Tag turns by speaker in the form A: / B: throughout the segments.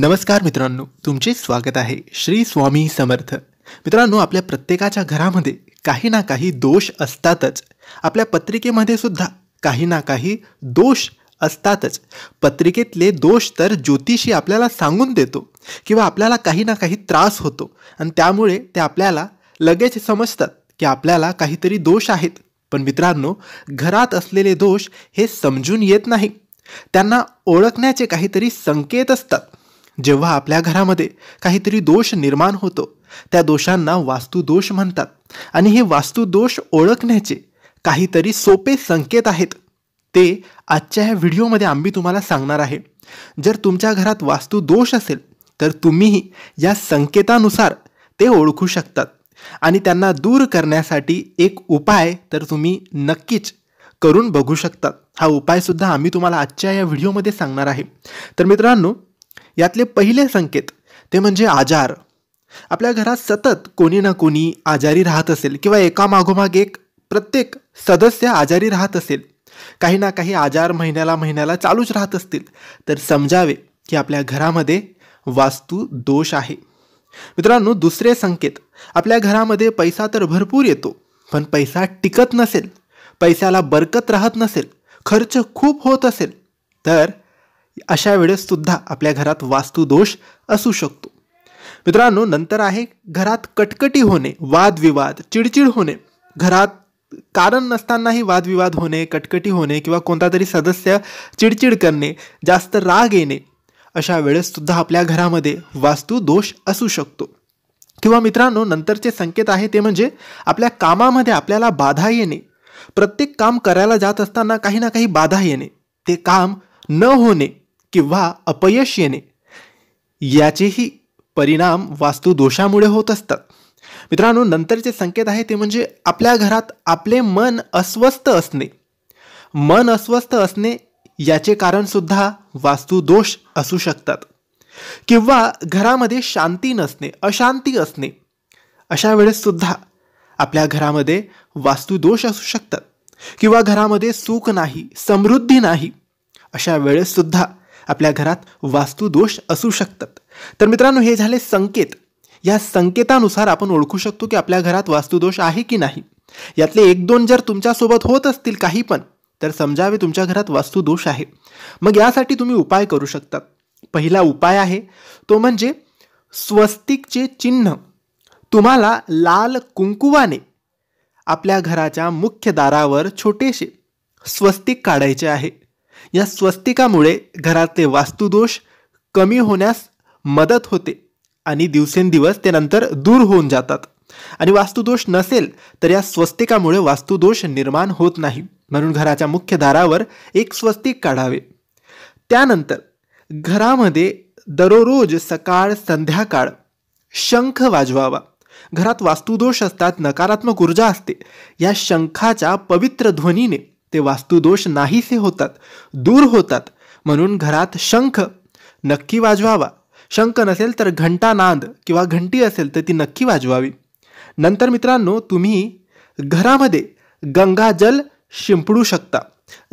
A: नमस्कार मित्रांनो तुमचे स्वागत आहे श्री स्वामी समर्थ मित्रांनो आपल्या प्रत्येकाच्या घरामध्ये काही ना काही दोष असतातच आपल्या पत्रिकेमध्ये सुद्धा काही ना काही दोष असतातच पत्रिकेतले दोष तर ज्योतिषी आपल्याला सांगून देतो किंवा आपल्याला काही ना काही त्रास होतो आणि त्यामुळे ते आपल्याला लगेच समजतात की आपल्याला काहीतरी दोष आहेत पण मित्रांनो घरात असलेले दोष हे समजून येत नाही त्यांना ओळखण्याचे काहीतरी संकेत असतात जेव्हा आपल्या घरामध्ये काहीतरी दोष निर्माण होतो त्या दोषांना वास्तुदोष म्हणतात आणि हे वास्तुदोष ओळखण्याचे काहीतरी सोपे संकेत आहेत ते आजच्या या व्हिडिओमध्ये आम्ही तुम्हाला सांगणार आहे जर तुमच्या घरात वास्तुदोष असेल तर तुम्हीही या संकेतानुसार ते ओळखू शकतात आणि त्यांना दूर करण्यासाठी एक उपाय तर तुम्ही नक्कीच करून बघू शकतात हा उपायसुद्धा आम्ही तुम्हाला आजच्या या व्हिडिओमध्ये सांगणार आहे तर मित्रांनो यातले पहिले संकेत ते म्हणजे आजार आपल्या घरात सतत कोणी ना कोणी आजारी राहत असेल किंवा एकामागोमाग एक प्रत्येक सदस्य आजारी राहत असेल काही ना काही आजार महिन्याला महिन्याला चालूच राहत असतील तर समजावे की आपल्या घरामध्ये वास्तू दोष आहे मित्रांनो दुसरे संकेत आपल्या घरामध्ये पैसा तर भरपूर येतो पण पैसा टिकत नसेल पैशाला बरकत राहत नसेल खर्च खूप होत असेल तर अशा वेळेससुद्धा आपल्या घरात वास्तुदोष असू शकतो मित्रांनो नंतर आहे घरात कटकटी होणे वादविवाद चिडचिड होणे घरात कारण नसतानाही वादविवाद होणे कटकटी होणे किंवा कोणता तरी सदस्य चिडचिड करणे जास्त राग येणे अशा वेळेससुद्धा आपल्या घरामध्ये वास्तुदोष असू शकतो किंवा मित्रांनो नंतरचे संकेत आहे ते म्हणजे आपल्या कामामध्ये आपल्याला बाधा येणे प्रत्येक काम करायला जात असताना काही ना काही बाधा येणे ते काम न होणे किंवा अपयश येणे याचेही परिणाम वास्तुदोषामुळे होत असतात मित्रांनो नंतरचे संकेत आहे ते म्हणजे आपल्या घरात आपले मन अस्वस्थ असणे मन अस्वस्थ असणे याचे कारणसुद्धा वास्तुदोष असू शकतात किंवा घरामध्ये शांती नसणे अशांती असणे अशा वेळेससुद्धा आपल्या घरामध्ये वास्तुदोष असू शकतात किंवा घरामध्ये सुख नाही समृद्धी नाही अशा वेळेससुद्धा आपल्या घरात वास्तुदोष असू शकतात तर मित्रांनो हे झाले संकेत या संकेतानुसार आपण ओळखू शकतो की आपल्या घरात वास्तुदोष आहे की नाही यातले एक दोन जर तुमच्यासोबत होत असतील काही पण तर समजावे तुमच्या घरात वास्तुदोष आहे मग यासाठी तुम्ही उपाय करू शकतात पहिला उपाय आहे तो म्हणजे स्वस्तिकचे चिन्ह तुम्हाला लाल कुंकुवाने आपल्या घराच्या मुख्य दारावर छोटेसे स्वस्तिक काढायचे आहे या स्वस्तिकामुळे घरातले वास्तुदोष कमी होण्यास मदत होते आणि दिवसेंदिवस ते नंतर दूर होऊन जातात आणि वास्तुदोष नसेल तर या स्वस्तिकामुळे वास्तुदोष निर्माण होत नाही म्हणून घराच्या मुख्य दारावर एक स्वस्तिक काढावे त्यानंतर घरामध्ये दररोज सकाळ संध्याकाळ शंख वाजवावा घरात वास्तुदोष असतात नकारात्मक ऊर्जा असते या शंखाच्या पवित्र ध्वनीने ते वास्तुदोष नाहीसे होतात दूर होतात म्हणून घरात शंख नक्की वाजवावा शंख नसेल तर घंटा नांद किंवा घंटी असेल तर ती नक्की वाजवावी नंतर मित्रांनो तुम्ही घरामध्ये गंगाजल शिंपडू शकता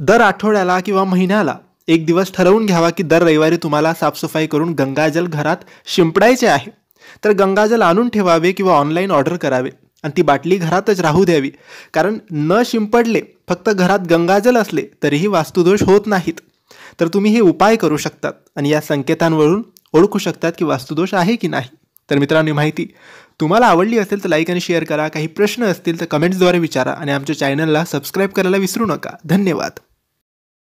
A: दर आठवड्याला किंवा महिन्याला एक दिवस ठरवून घ्यावा की दर रविवारी तुम्हाला साफसफाई करून गंगाजल घरात शिंपडायचे आहे तर गंगाजल आणून ठेवावे किंवा ऑनलाईन ऑर्डर करावे आणि ती बाटली घरातच राहू द्यावी कारण न शिंपडले फक्त घरात गंगाजल असले तरीही वास्तुदोष होत नाहीत तर तुम्ही हे उपाय करू शकतात आणि या संकेतांवरून ओळखू शकतात की वास्तुदोष आहे की नाही तर मित्रांनो माहिती तुम्हाला आवडली असेल तर लाईक आणि शेअर करा काही प्रश्न असतील तर कमेंट्सद्वारे विचारा आणि आमच्या चॅनलला सबस्क्राईब करायला विसरू नका धन्यवाद